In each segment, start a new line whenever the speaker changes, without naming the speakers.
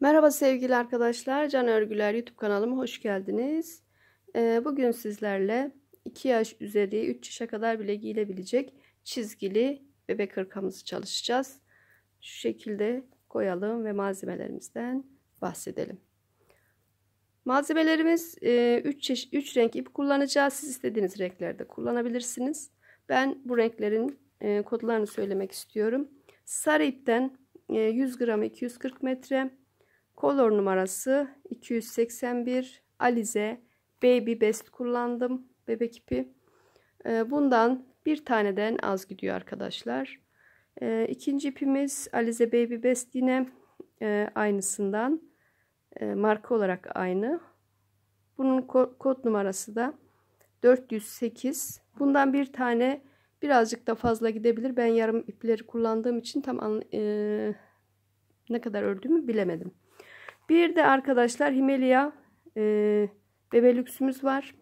Merhaba sevgili arkadaşlar. Can Örgüler YouTube kanalıma hoş geldiniz. Ee, bugün sizlerle 2 yaş üzeri 3 yaşa kadar bile giyilebilecek çizgili bebek hırkamızı çalışacağız. Şu şekilde koyalım ve malzemelerimizden bahsedelim. Malzemelerimiz 3, e, 3 renk ip kullanacağız. Siz istediğiniz renklerde kullanabilirsiniz. Ben bu renklerin e, kodlarını söylemek istiyorum. Sarı ipten 100 e, gram 240 metre Kolor numarası 281 Alize Baby Best kullandım. Bebek ipi. Ee, bundan bir taneden az gidiyor arkadaşlar. Ee, ikinci ipimiz Alize Baby Best yine e, aynısından. E, marka olarak aynı. Bunun kod numarası da 408. Bundan bir tane birazcık da fazla gidebilir. Ben yarım ipleri kullandığım için tam e, ne kadar ördüğümü bilemedim. Bir de arkadaşlar Himalaya e, bebe lüksümüz var.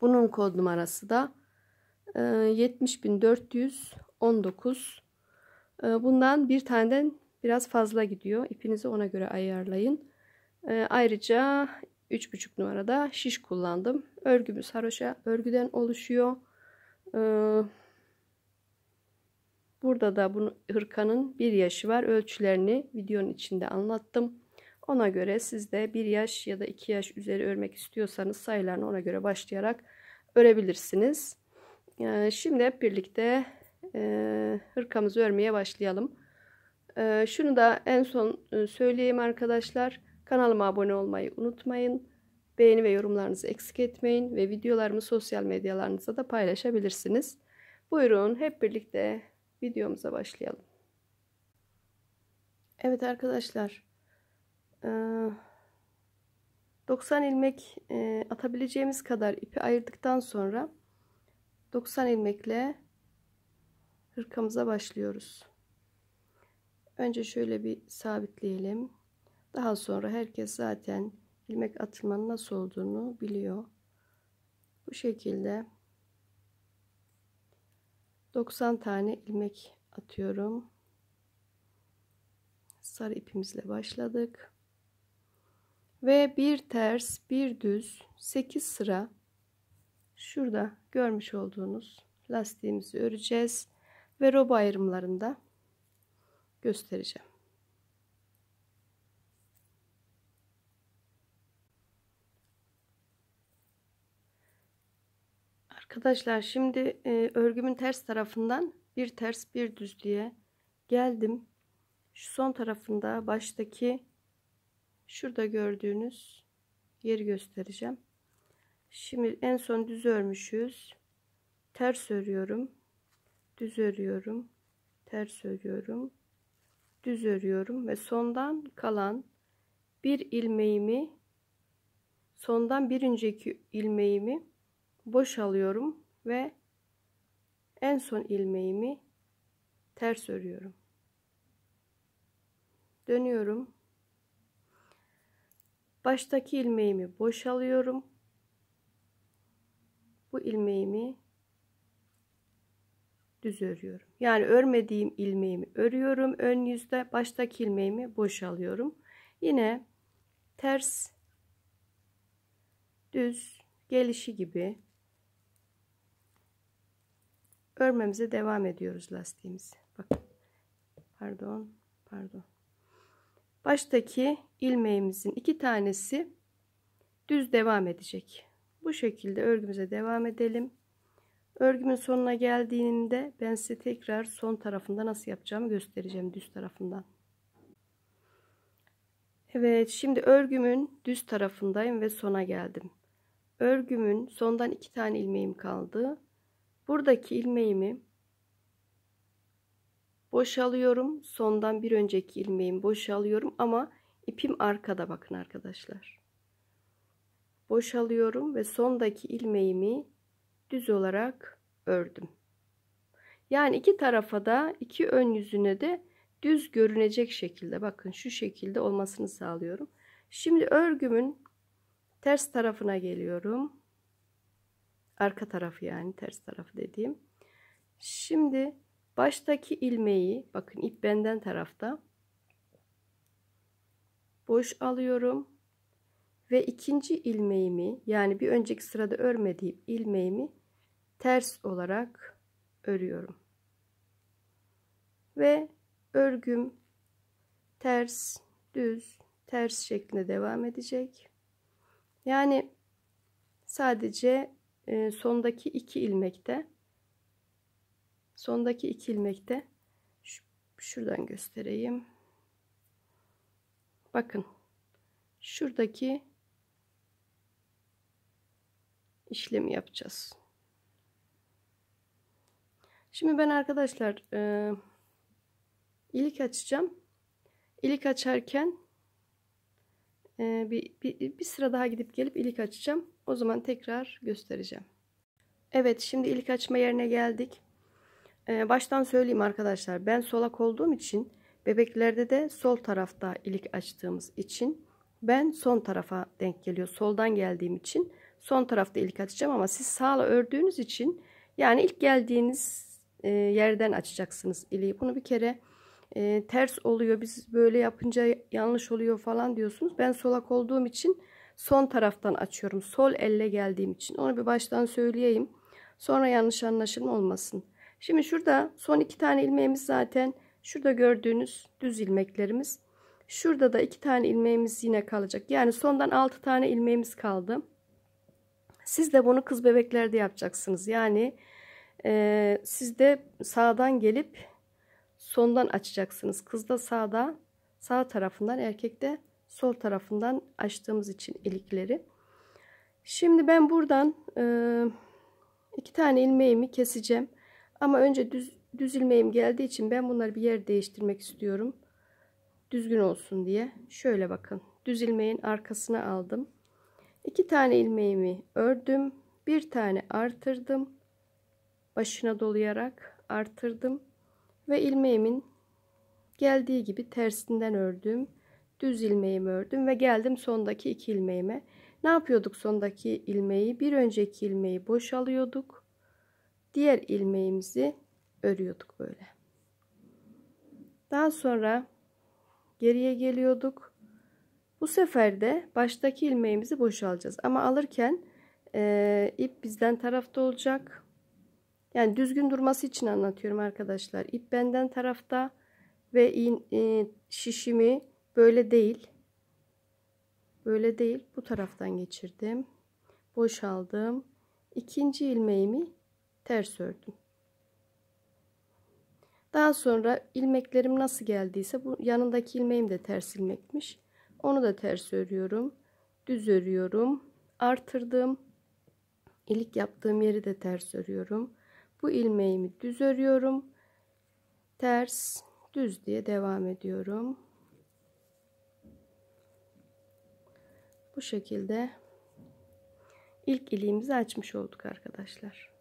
Bunun kod numarası da e, 70419. E, bundan bir taneden biraz fazla gidiyor. İpinizi ona göre ayarlayın. E, ayrıca 3,5 numarada şiş kullandım. Örgümüz haroşa örgüden oluşuyor. Ee, burada da bunu hırkanın bir yaşı var. Ölçülerini videonun içinde anlattım. Ona göre siz de 1 yaş ya da 2 yaş üzeri örmek istiyorsanız sayılarını ona göre başlayarak örebilirsiniz. Ee, şimdi hep birlikte e, hırkamızı örmeye başlayalım. Ee, şunu da en son e, söyleyeyim arkadaşlar. Kanalıma abone olmayı unutmayın. Beğeni ve yorumlarınızı eksik etmeyin ve videolarımı sosyal medyalarınıza da paylaşabilirsiniz. Buyurun hep birlikte videomuza başlayalım. Evet arkadaşlar 90 ee, ilmek e, atabileceğimiz kadar ipi ayırdıktan sonra 90 ilmekle hırkamıza başlıyoruz. Önce şöyle bir sabitleyelim. Daha sonra herkes zaten ilmek atılmanın nasıl olduğunu biliyor. Bu şekilde 90 tane ilmek atıyorum. Sarı ipimizle başladık ve bir ters bir düz 8 sıra şurada görmüş olduğunuz lastiğimizi öreceğiz ve roba ayrımlarında göstereceğim. Arkadaşlar şimdi e, örgümün ters tarafından bir ters bir düz diye geldim. Şu son tarafında baştaki Şurada gördüğünüz yeri göstereceğim. Şimdi en son düz örmüşüz. Ters örüyorum. Düz örüyorum. Ters örüyorum. Düz örüyorum ve sondan kalan bir ilmeğimi sondan bir önceki ilmeğimi boşalıyorum ve en son ilmeğimi ters örüyorum. Dönüyorum. Baştaki ilmeğimi boşalıyorum. Bu ilmeğimi düz örüyorum. Yani örmediğim ilmeğimi örüyorum ön yüzde. Baştaki ilmeğimi boşalıyorum. Yine ters düz gelişi gibi örmemize devam ediyoruz lastiğimizi. Bakın. Pardon, pardon baştaki ilmeğimizin iki tanesi düz devam edecek. Bu şekilde örgümüze devam edelim. Örgümün sonuna geldiğinde ben size tekrar son tarafında nasıl yapacağımı göstereceğim düz tarafından. Evet şimdi örgümün düz tarafındayım ve sona geldim. Örgümün sondan iki tane ilmeğim kaldı. Buradaki ilmeğimi boşalıyorum. Sondan bir önceki ilmeğimi boşalıyorum ama ipim arkada bakın arkadaşlar. Boşalıyorum ve sondaki ilmeğimi düz olarak ördüm. Yani iki tarafa da iki ön yüzüne de düz görünecek şekilde bakın şu şekilde olmasını sağlıyorum. Şimdi örgümün ters tarafına geliyorum. Arka tarafı yani ters tarafı dediğim. Şimdi Baştaki ilmeği bakın ip benden tarafta boş alıyorum ve ikinci ilmeğimi yani bir önceki sırada örmediğim ilmeğimi ters olarak örüyorum. Ve örgüm ters, düz, ters şeklinde devam edecek. Yani sadece e, sondaki iki ilmekte Sondaki iki ilmekte şuradan göstereyim. Bakın. Şuradaki işlemi yapacağız. Şimdi ben arkadaşlar e, ilik açacağım. İlik açarken e, bir, bir, bir sıra daha gidip gelip ilik açacağım. O zaman tekrar göstereceğim. Evet şimdi ilik açma yerine geldik. Ee, baştan söyleyeyim arkadaşlar. Ben solak olduğum için bebeklerde de sol tarafta ilik açtığımız için ben son tarafa denk geliyor. Soldan geldiğim için son tarafta ilik açacağım ama siz sağla ördüğünüz için yani ilk geldiğiniz e, yerden açacaksınız iliği. Bunu bir kere e, ters oluyor. Biz böyle yapınca yanlış oluyor falan diyorsunuz. Ben solak olduğum için son taraftan açıyorum. Sol elle geldiğim için. Onu bir baştan söyleyeyim. Sonra yanlış anlaşılma olmasın. Şimdi şurada son iki tane ilmeğimiz zaten şurada gördüğünüz düz ilmeklerimiz. Şurada da iki tane ilmeğimiz yine kalacak. Yani sondan altı tane ilmeğimiz kaldı. Siz de bunu kız bebeklerde yapacaksınız. Yani e, siz de sağdan gelip sondan açacaksınız. Kız da sağda sağ tarafından erkek de sol tarafından açtığımız için ilikleri. Şimdi ben buradan e, iki tane ilmeğimi keseceğim. Ama önce düz, düz ilmeğim geldiği için ben bunları bir yer değiştirmek istiyorum. Düzgün olsun diye. Şöyle bakın. Düz ilmeğin arkasına aldım. İki tane ilmeğimi ördüm. Bir tane artırdım. Başına dolayarak artırdım. Ve ilmeğimin geldiği gibi tersinden ördüm. Düz ilmeğimi ördüm ve geldim sondaki iki ilmeğime. Ne yapıyorduk sondaki ilmeği? Bir önceki ilmeği boşalıyorduk diğer ilmeğimizi örüyorduk böyle. Daha sonra geriye geliyorduk. Bu sefer de baştaki ilmeğimizi boşalacağız. Ama alırken e, ip bizden tarafta olacak. Yani düzgün durması için anlatıyorum arkadaşlar. İp benden tarafta ve in, e, şişimi böyle değil. Böyle değil. Bu taraftan geçirdim. Boşaldım. İkinci ilmeğimi ters ördüm. Daha sonra ilmeklerim nasıl geldiyse bu yanındaki ilmeğim de ters ilmekmiş. Onu da ters örüyorum. Düz örüyorum. Artırdığım ilik yaptığım yeri de ters örüyorum. Bu ilmeğimi düz örüyorum. Ters, düz diye devam ediyorum. Bu şekilde ilk iliğimizi açmış olduk arkadaşlar.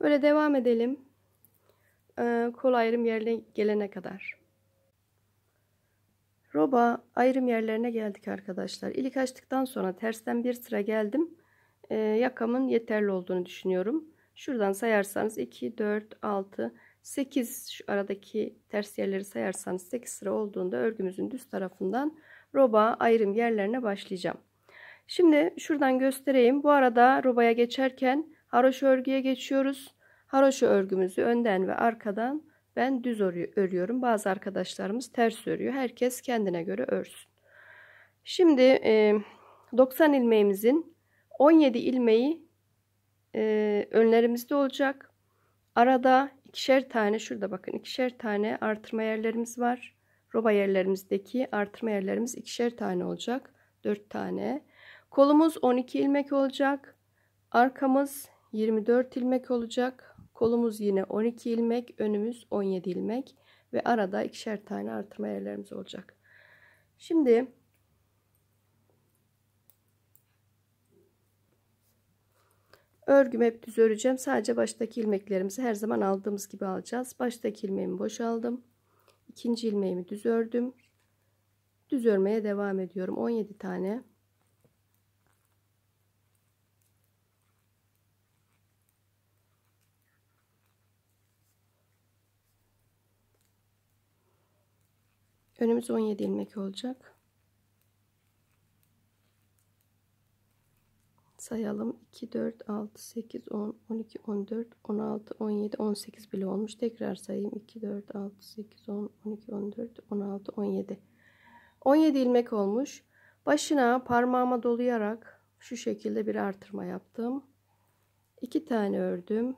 Böyle devam edelim. Ee, kol ayrım yerine gelene kadar. Roba ayrım yerlerine geldik arkadaşlar. İlik açtıktan sonra tersten bir sıra geldim. Ee, yakamın yeterli olduğunu düşünüyorum. Şuradan sayarsanız 2, 4, 6, 8 şu aradaki ters yerleri sayarsanız 8 sıra olduğunda örgümüzün düz tarafından roba ayrım yerlerine başlayacağım. Şimdi şuradan göstereyim. Bu arada robaya geçerken Haroşa örgüye geçiyoruz. Haroşa örgümüzü önden ve arkadan ben düz örüyorum. Bazı arkadaşlarımız ters örüyor. Herkes kendine göre örsün. Şimdi 90 ilmeğimizin 17 ilmeği önlerimizde olacak. Arada ikişer tane şurada bakın ikişer tane artırma yerlerimiz var. Roba yerlerimizdeki artırma yerlerimiz ikişer tane olacak. 4 tane. Kolumuz 12 ilmek olacak. Arkamız 24 ilmek olacak. Kolumuz yine 12 ilmek, önümüz 17 ilmek ve arada ikişer tane artırma yerlerimiz olacak. Şimdi örgümü hep düz öreceğim. Sadece baştaki ilmeklerimizi her zaman aldığımız gibi alacağız. Baştaki ilmeğimi boşaldım. İkinci ilmeğimi düz ördüm. Düz örmeye devam ediyorum. 17 tane Önümüz 17 ilmek olacak. Sayalım. 2, 4, 6, 8, 10, 12, 14, 16, 17, 18 bile olmuş. Tekrar sayayım. 2, 4, 6, 8, 10, 12, 14, 16, 17. 17 ilmek olmuş. Başına parmağıma dolayarak şu şekilde bir artırma yaptım. 2 tane ördüm.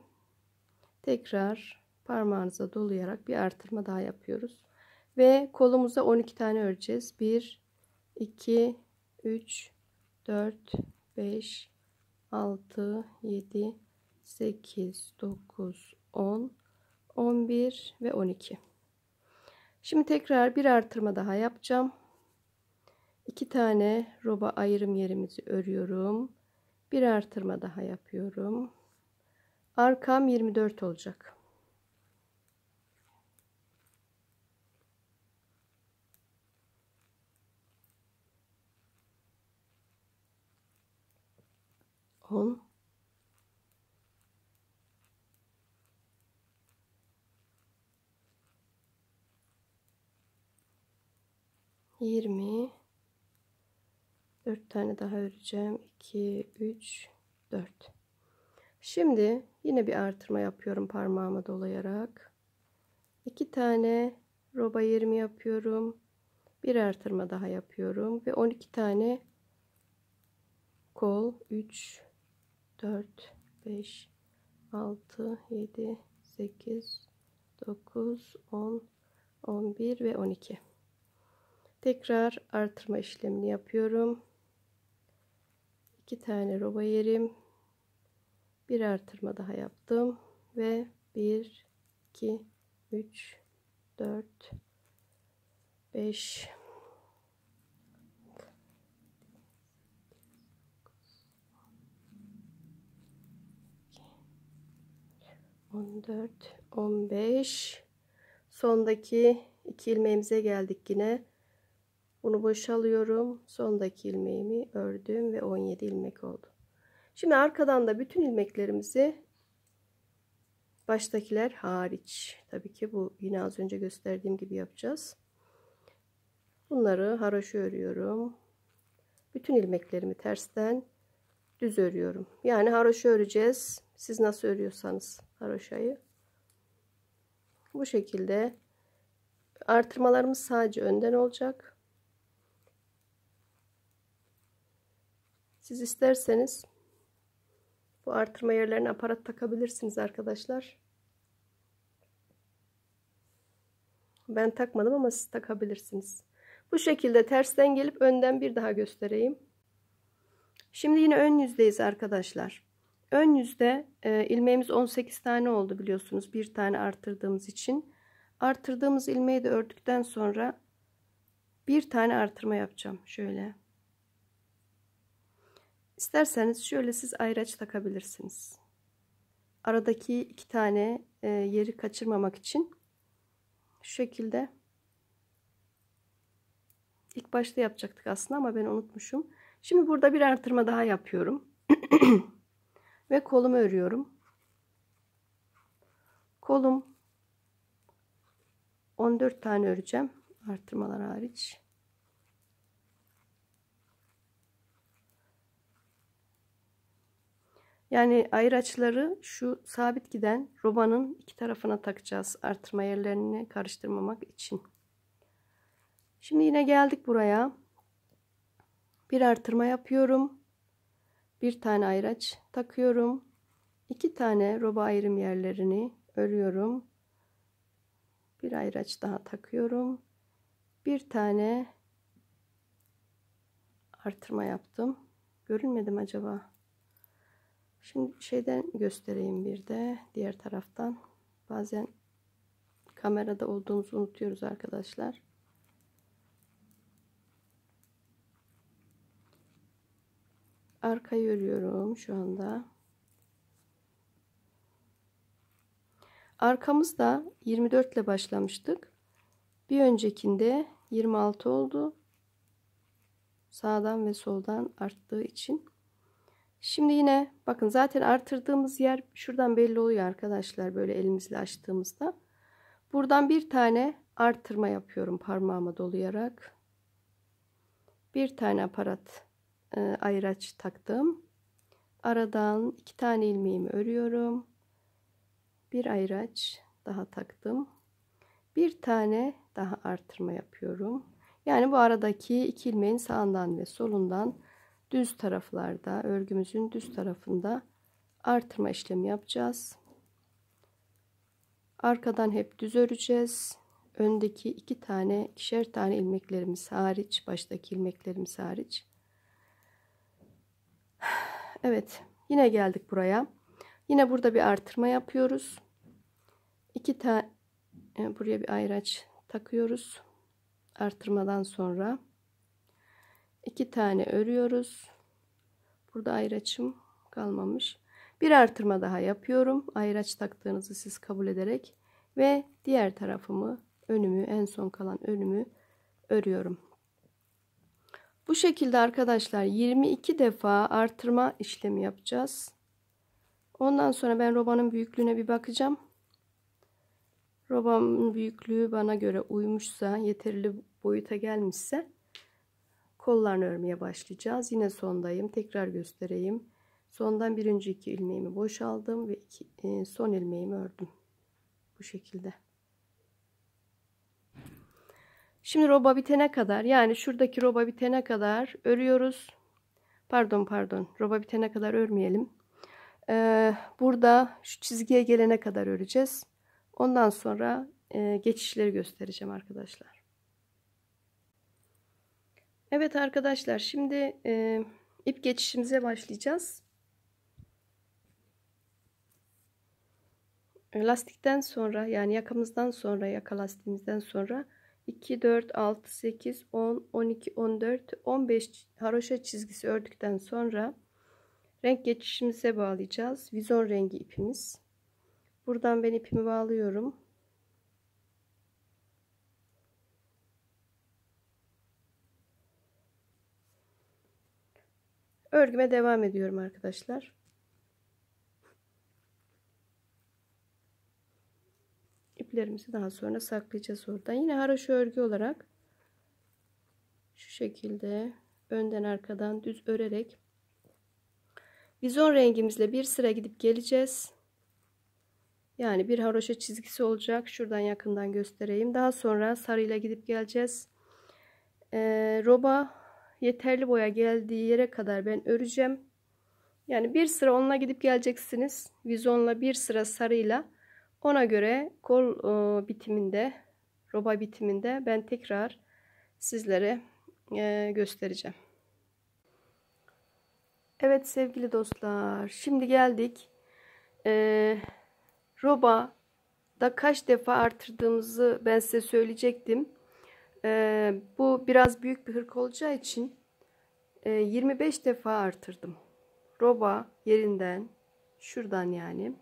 Tekrar parmağınıza dolayarak bir artırma daha yapıyoruz. Ve kolumuza 12 tane öreceğiz. 1, 2, 3, 4, 5, 6, 7, 8, 9, 10, 11 ve 12. Şimdi tekrar bir artırma daha yapacağım. 2 tane roba ayrım yerimizi örüyorum. Bir artırma daha yapıyorum. Arkam 24 olacak. kol yirmi dört tane daha öreceğim iki üç dört şimdi yine bir artırma yapıyorum parmağıma dolayarak İki tane roba 20 yapıyorum bir artırma daha yapıyorum ve 12 tane kol 3 4, 5, 6, 7, 8, 9, 10, 11 ve 12. Tekrar artırma işlemini yapıyorum. 2 tane roba yerim. Bir artırma daha yaptım ve 1 2 3 4 5 14 15 sondaki iki ilmeğimize geldik yine bunu boşalıyorum sondaki ilmeğimi ördüm ve 17 ilmek oldu şimdi arkadan da bütün ilmeklerimizi baştakiler hariç tabii ki bu yine az önce gösterdiğim gibi yapacağız bunları haroşa örüyorum bütün ilmeklerimi tersten düz örüyorum yani haroşa öreceğiz siz nasıl örüyorsanız haroşayı. Bu şekilde artırmalarımız sadece önden olacak. Siz isterseniz bu artırma yerlerine aparat takabilirsiniz arkadaşlar. Ben takmadım ama siz takabilirsiniz. Bu şekilde tersten gelip önden bir daha göstereyim. Şimdi yine ön yüzdeyiz arkadaşlar. Ön yüzde e, ilmeğimiz 18 tane oldu biliyorsunuz. Bir tane arttırdığımız için. Arttırdığımız ilmeği de ördükten sonra bir tane artırma yapacağım. Şöyle. isterseniz şöyle siz ayraç takabilirsiniz. Aradaki iki tane e, yeri kaçırmamak için şu şekilde ilk başta yapacaktık aslında ama ben unutmuşum. Şimdi burada bir artırma daha yapıyorum. ve kolumu örüyorum. Kolum 14 tane öreceğim artırmalar hariç. Yani ayır ayraçları şu sabit giden robanın iki tarafına takacağız artırma yerlerini karıştırmamak için. Şimdi yine geldik buraya. Bir artırma yapıyorum bir tane ayraç takıyorum. iki tane roba ayrım yerlerini örüyorum. Bir ayraç daha takıyorum. Bir tane artırma yaptım. Görünmedim acaba? Şimdi şeyden göstereyim bir de diğer taraftan. Bazen kamerada olduğumuzu unutuyoruz arkadaşlar. arkayı örüyorum şu anda. Arkamızda 24 ile başlamıştık. Bir öncekinde 26 oldu. Sağdan ve soldan arttığı için. Şimdi yine bakın zaten artırdığımız yer şuradan belli oluyor arkadaşlar böyle elimizle açtığımızda. Buradan bir tane artırma yapıyorum parmağıma dolayarak. Bir tane aparat e, ayraç taktım. Aradan iki tane ilmeğimi örüyorum. Bir ayraç daha taktım. Bir tane daha artırma yapıyorum. Yani bu aradaki iki ilmeğin sağından ve solundan düz taraflarda, örgümüzün düz tarafında artırma işlemi yapacağız. Arkadan hep düz öreceğiz. Öndeki iki tane, ikişer tane ilmeklerimiz hariç, baştaki ilmeklerimiz hariç Evet yine geldik buraya. Yine burada bir artırma yapıyoruz. 2 tane buraya bir ayraç takıyoruz. Artırmadan sonra iki tane örüyoruz. Burada ayraçım kalmamış. Bir artırma daha yapıyorum. Ayraç taktığınızı siz kabul ederek ve diğer tarafımı önümü en son kalan önümü örüyorum. Bu şekilde arkadaşlar 22 defa artırma işlemi yapacağız. Ondan sonra ben robanın büyüklüğüne bir bakacağım. Robanın büyüklüğü bana göre uymuşsa, yeterli boyuta gelmişse kollarını örmeye başlayacağız. Yine sondayım. Tekrar göstereyim. Sondan birinci iki ilmeğimi boşaldım ve iki, e, son ilmeğimi ördüm. Bu şekilde. Şimdi roba bitene kadar yani şuradaki roba bitene kadar örüyoruz. Pardon pardon roba bitene kadar örmeyelim. Ee, burada şu çizgiye gelene kadar öreceğiz. Ondan sonra e, geçişleri göstereceğim arkadaşlar. Evet arkadaşlar şimdi e, ip geçişimize başlayacağız. Lastikten sonra yani yakamızdan sonra yaka lastiğimizden sonra 2 4 6 8 10 12 14 15 haroşa çizgisi ördükten sonra renk geçişimize bağlayacağız. Vizon rengi ipimiz. Buradan ben ipimi bağlıyorum. Örgüme devam ediyorum arkadaşlar. iplerimizi daha sonra saklayacağız oradan. Yine haroşa örgü olarak şu şekilde önden arkadan düz örerek bizon rengimizle bir sıra gidip geleceğiz. Yani bir haroşa çizgisi olacak. Şuradan yakından göstereyim. Daha sonra sarıyla gidip geleceğiz. Ee, roba yeterli boya geldiği yere kadar ben öreceğim. Yani bir sıra onunla gidip geleceksiniz. Vizonla bir sıra sarıyla ona göre kol e, bitiminde, roba bitiminde ben tekrar sizlere e, göstereceğim. Evet sevgili dostlar, şimdi geldik. E, roba da kaç defa artırdığımızı ben size söyleyecektim. E, bu biraz büyük bir hırk olacağı için e, 25 defa artırdım. Roba yerinden, şuradan yani.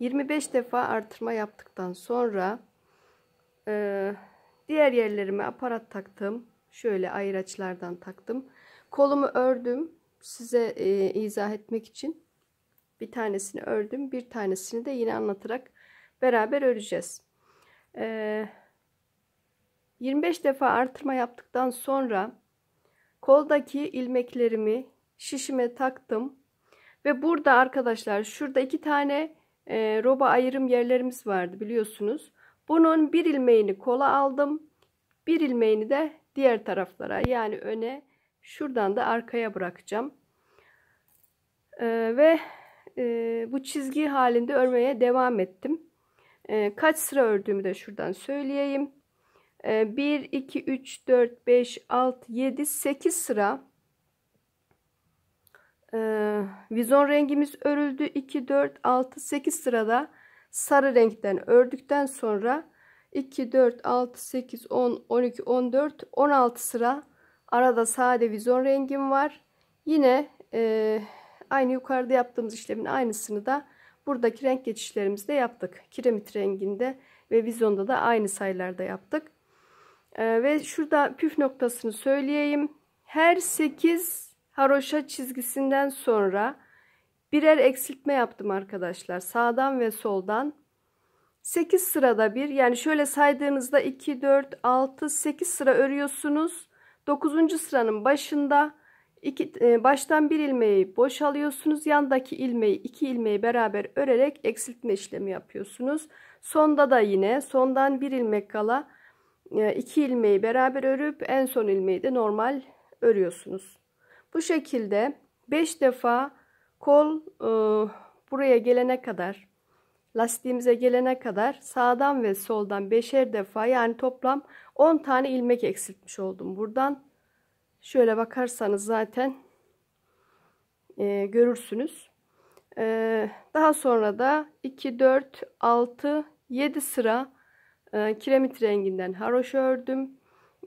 25 defa artırma yaptıktan sonra e, diğer yerlerime aparat taktım. Şöyle ayır ayraçlardan taktım. Kolumu ördüm. Size e, izah etmek için bir tanesini ördüm. Bir tanesini de yine anlatarak beraber öreceğiz. E, 25 defa artırma yaptıktan sonra koldaki ilmeklerimi şişime taktım. Ve burada arkadaşlar şurada iki tane e, roba ayırım yerlerimiz vardı biliyorsunuz. Bunun bir ilmeğini kola aldım. Bir ilmeğini de diğer taraflara yani öne şuradan da arkaya bırakacağım. E, ve e, bu çizgi halinde örmeye devam ettim. E, kaç sıra ördüğümü de şuradan söyleyeyim. E, 1, 2, 3, 4, 5, 6, 7, 8 sıra ee, vizon rengimiz örüldü. 2, 4, 6, 8 sırada sarı renkten ördükten sonra 2, 4, 6, 8, 10, 12, 14, 16 sıra arada sade vizon rengim var. Yine e, aynı yukarıda yaptığımız işlemin aynısını da buradaki renk geçişlerimizde yaptık. Kiremit renginde ve vizonda da aynı sayılarda yaptık. Ee, ve şurada püf noktasını söyleyeyim. Her 8 haroşa çizgisinden sonra birer eksiltme yaptım arkadaşlar. Sağdan ve soldan 8 sırada bir yani şöyle saydığınızda 2 4 6 8 sıra örüyorsunuz. 9. sıranın başında iki, e, baştan bir ilmeği boşalıyorsunuz. Yandaki ilmeği iki ilmeği beraber örerek eksiltme işlemi yapıyorsunuz. Sonda da yine sondan bir ilmek kala e, iki ilmeği beraber örüp en son ilmeği de normal örüyorsunuz. Bu şekilde 5 defa kol e, buraya gelene kadar lastiğimize gelene kadar sağdan ve soldan beşer defa yani toplam 10 tane ilmek eksiltmiş oldum buradan. Şöyle bakarsanız zaten e, görürsünüz. E, daha sonra da 2, 4, 6, 7 sıra e, kiremit renginden haroş ördüm.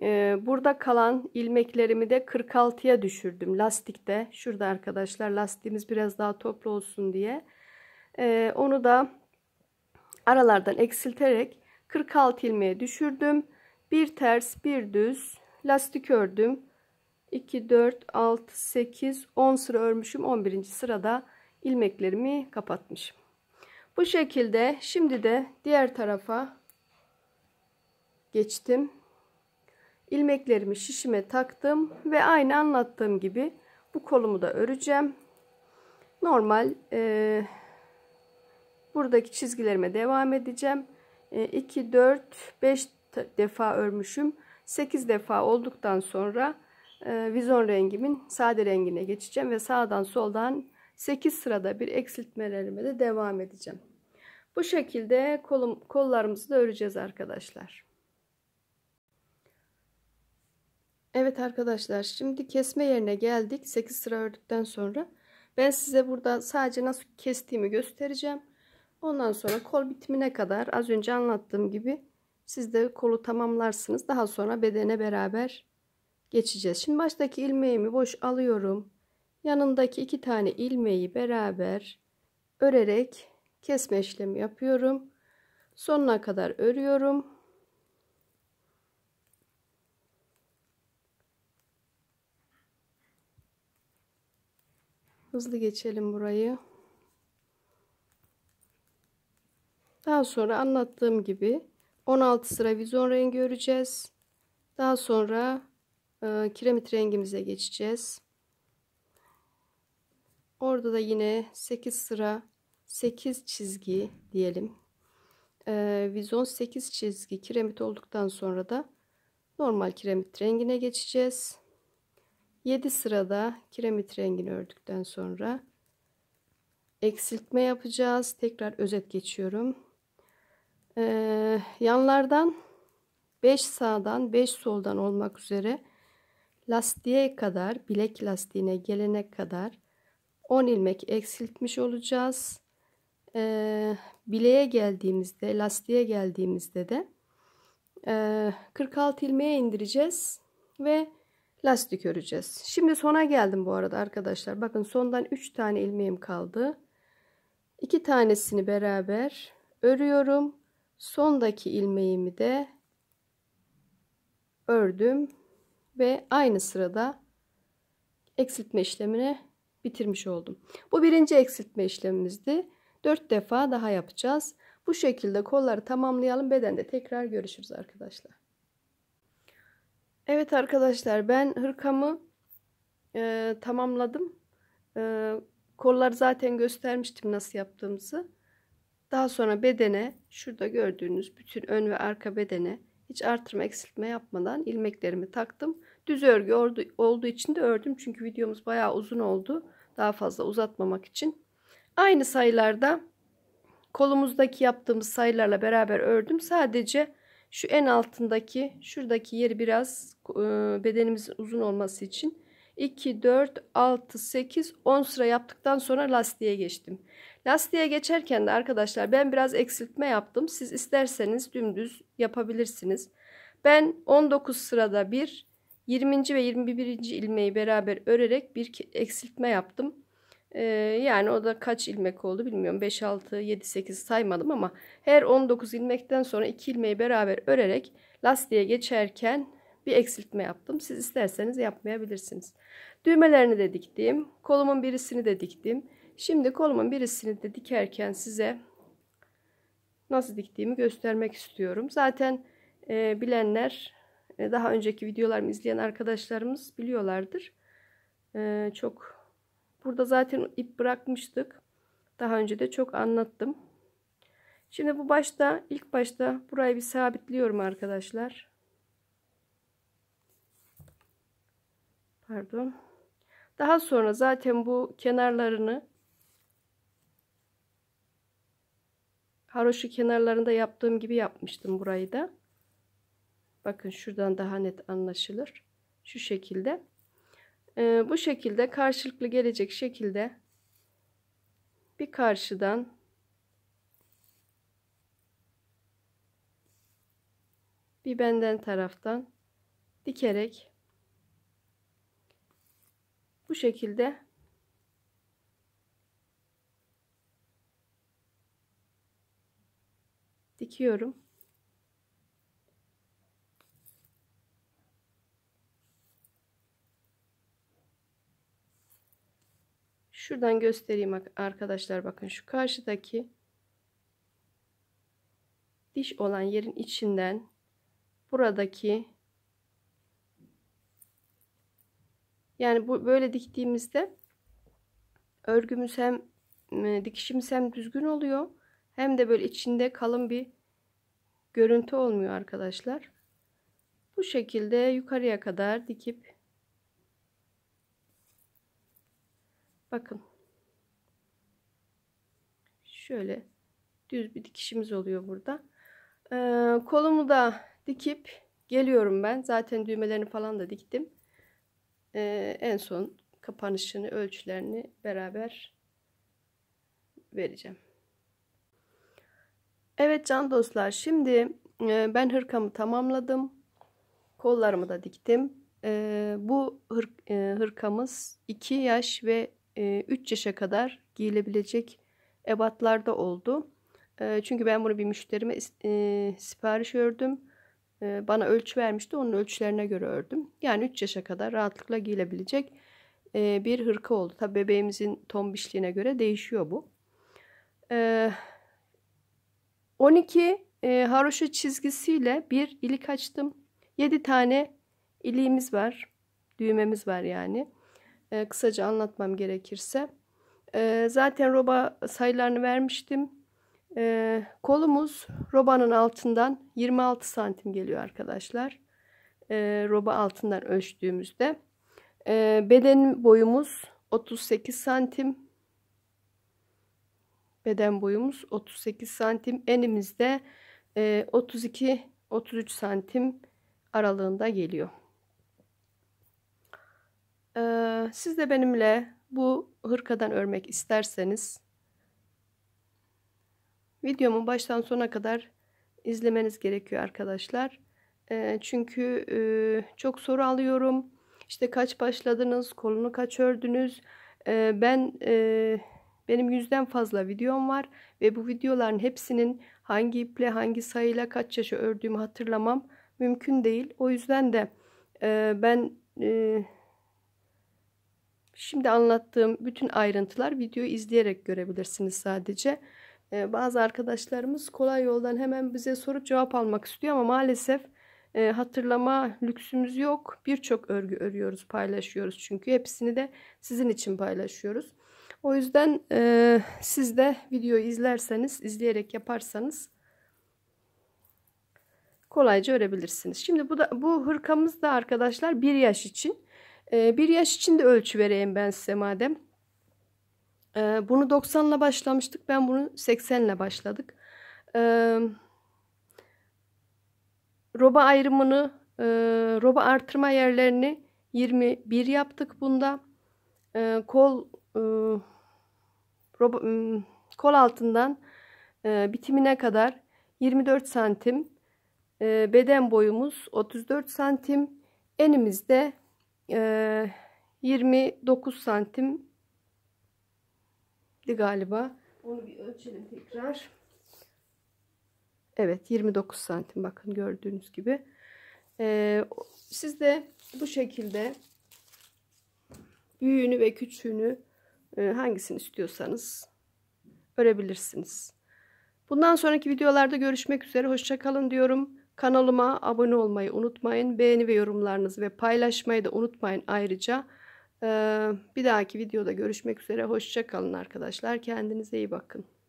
Ee, burada kalan ilmeklerimi de 46'ya düşürdüm lastikte. Şurada arkadaşlar lastiğimiz biraz daha toplu olsun diye. Ee, onu da aralardan eksilterek 46 ilmeğe düşürdüm. Bir ters bir düz lastik ördüm. 2, 4, 6, 8, 10 sıra örmüşüm. 11. sırada ilmeklerimi kapatmışım. Bu şekilde şimdi de diğer tarafa geçtim ilmeklerimi şişime taktım ve aynı anlattığım gibi bu kolumu da öreceğim. Normal e, buradaki çizgilerime devam edeceğim. E, 2, 4, 5 defa örmüşüm. 8 defa olduktan sonra e, vizon rengimin sade rengine geçeceğim ve sağdan soldan 8 sırada bir eksiltmelerime de devam edeceğim. Bu şekilde kolum, kollarımızı da öreceğiz arkadaşlar. Evet arkadaşlar şimdi kesme yerine geldik 8 sıra ördükten sonra ben size burada sadece nasıl kestiğimi göstereceğim ondan sonra kol bitimine kadar az önce anlattığım gibi siz de kolu tamamlarsınız daha sonra bedene beraber geçeceğiz şimdi baştaki ilmeğimi boş alıyorum yanındaki iki tane ilmeği beraber örerek kesme işlemi yapıyorum sonuna kadar örüyorum Hızlı geçelim burayı. Daha sonra anlattığım gibi 16 sıra vizyon rengi öreceğiz. Daha sonra e, kiremit rengimize geçeceğiz. Orada da yine 8 sıra 8 çizgi diyelim. E, vizyon 8 çizgi kiremit olduktan sonra da normal kiremit rengine geçeceğiz. 7 sırada kiremit rengini ördükten sonra eksiltme yapacağız. Tekrar özet geçiyorum. Ee, yanlardan 5 sağdan 5 soldan olmak üzere lastiğe kadar bilek lastiğine gelene kadar 10 ilmek eksiltmiş olacağız. Ee, bileğe geldiğimizde lastiğe geldiğimizde de e, 46 ilmeğe indireceğiz ve lastik öreceğiz. Şimdi sona geldim bu arada arkadaşlar. Bakın sondan 3 tane ilmeğim kaldı. 2 tanesini beraber örüyorum. Sondaki ilmeğimi de ördüm ve aynı sırada eksiltme işlemini bitirmiş oldum. Bu birinci eksiltme işlemimizdi. 4 defa daha yapacağız. Bu şekilde kolları tamamlayalım. Bedende tekrar görüşürüz arkadaşlar. Evet arkadaşlar ben hırkamı e, tamamladım. E, kolları zaten göstermiştim nasıl yaptığımızı. Daha sonra bedene şurada gördüğünüz bütün ön ve arka bedene hiç artırma eksiltme yapmadan ilmeklerimi taktım. Düz örgü ordu, olduğu için de ördüm. Çünkü videomuz bayağı uzun oldu. Daha fazla uzatmamak için. Aynı sayılarda kolumuzdaki yaptığımız sayılarla beraber ördüm. Sadece şu en altındaki şuradaki yeri biraz e, bedenimizin uzun olması için 2, 4, 6, 8, 10 sıra yaptıktan sonra lastiğe geçtim. Lastiğe geçerken de arkadaşlar ben biraz eksiltme yaptım. Siz isterseniz dümdüz yapabilirsiniz. Ben 19 sırada bir 20. ve 21. ilmeği beraber örerek bir eksiltme yaptım. Ee, yani o da kaç ilmek oldu bilmiyorum. 5, 6, 7, 8 saymadım ama her 19 ilmekten sonra 2 ilmeği beraber örerek lastiğe geçerken bir eksiltme yaptım. Siz isterseniz yapmayabilirsiniz. Düğmelerini de diktim. Kolumun birisini de diktim. Şimdi kolumun birisini de dikerken size nasıl diktiğimi göstermek istiyorum. Zaten e, bilenler e, daha önceki videolarımı izleyen arkadaşlarımız biliyorlardır. E, çok Burada zaten ip bırakmıştık. Daha önce de çok anlattım. Şimdi bu başta ilk başta burayı bir sabitliyorum arkadaşlar. Pardon. Daha sonra zaten bu kenarlarını haroşu kenarlarında yaptığım gibi yapmıştım burayı da. Bakın şuradan daha net anlaşılır. Şu şekilde. Ee, bu şekilde karşılıklı gelecek şekilde bir karşıdan bir benden taraftan dikerek bu şekilde dikiyorum. Şuradan göstereyim arkadaşlar bakın şu karşıdaki diş olan yerin içinden buradaki yani bu böyle diktiğimizde örgümüz hem e, dikişimiz hem düzgün oluyor hem de böyle içinde kalın bir görüntü olmuyor arkadaşlar. Bu şekilde yukarıya kadar dikip Bakın. Şöyle düz bir dikişimiz oluyor burada. Ee, kolumu da dikip geliyorum ben. Zaten düğmelerini falan da diktim. Ee, en son kapanışını, ölçülerini beraber vereceğim. Evet can dostlar şimdi e, ben hırkamı tamamladım. Kollarımı da diktim. E, bu hır, e, hırkamız 2 yaş ve 3 e, yaşa kadar giyilebilecek ebatlarda oldu. E, çünkü ben bunu bir müşterime e, sipariş ördüm. Bana ölçü vermişti. Onun ölçülerine göre ördüm. Yani 3 yaşa kadar rahatlıkla giyilebilecek bir hırka oldu. Tabi bebeğimizin tombişliğine göre değişiyor bu. 12 haroşa çizgisiyle bir ilik açtım. 7 tane iliğimiz var. Düğmemiz var yani e, kısaca anlatmam gerekirse. E, zaten roba sayılarını vermiştim. E, kolumuz robanın altından 26 santim geliyor arkadaşlar. E, roba altından ölçtüğümüzde. E, beden boyumuz 38 santim. Beden boyumuz 38 santim. Enimizde e, 32-33 santim aralığında geliyor. Ee, siz de benimle bu hırkadan örmek isterseniz videomu baştan sona kadar izlemeniz gerekiyor arkadaşlar. Ee, çünkü e, çok soru alıyorum. İşte kaç başladınız, kolunu kaç ördünüz. Ee, ben e, benim yüzden fazla videom var ve bu videoların hepsinin hangi iple, hangi sayıyla kaç yaşa ördüğümü hatırlamam mümkün değil. O yüzden de e, ben e, Şimdi anlattığım bütün ayrıntılar videoyu izleyerek görebilirsiniz sadece. Ee, bazı arkadaşlarımız kolay yoldan hemen bize sorup cevap almak istiyor ama maalesef e, hatırlama lüksümüz yok. Birçok örgü örüyoruz, paylaşıyoruz çünkü hepsini de sizin için paylaşıyoruz. O yüzden e, siz de videoyu izlerseniz, izleyerek yaparsanız kolayca örebilirsiniz. Şimdi bu da bu hırkamız da arkadaşlar bir yaş için ee, bir yaş için de ölçü vereyim ben size madem. Ee, bunu 90 ile başlamıştık. Ben bunu 80 ile başladık. Ee, roba ayrımını, e, roba artırma yerlerini 21 yaptık bunda. kol e, roba, kol altından e, bitimine kadar 24 santim. beden boyumuz 34 santim. Enimizde e, ee, 29 santimdi galiba. Onu bir ölçelim tekrar. Evet 29 santim bakın gördüğünüz gibi. Ee, siz de bu şekilde büyüğünü ve küçüğünü e, hangisini istiyorsanız örebilirsiniz. Bundan sonraki videolarda görüşmek üzere. Hoşçakalın diyorum. Kanalıma abone olmayı unutmayın. Beğeni ve yorumlarınızı ve paylaşmayı da unutmayın ayrıca. Ee, bir dahaki videoda görüşmek üzere. Hoşçakalın arkadaşlar. Kendinize iyi bakın.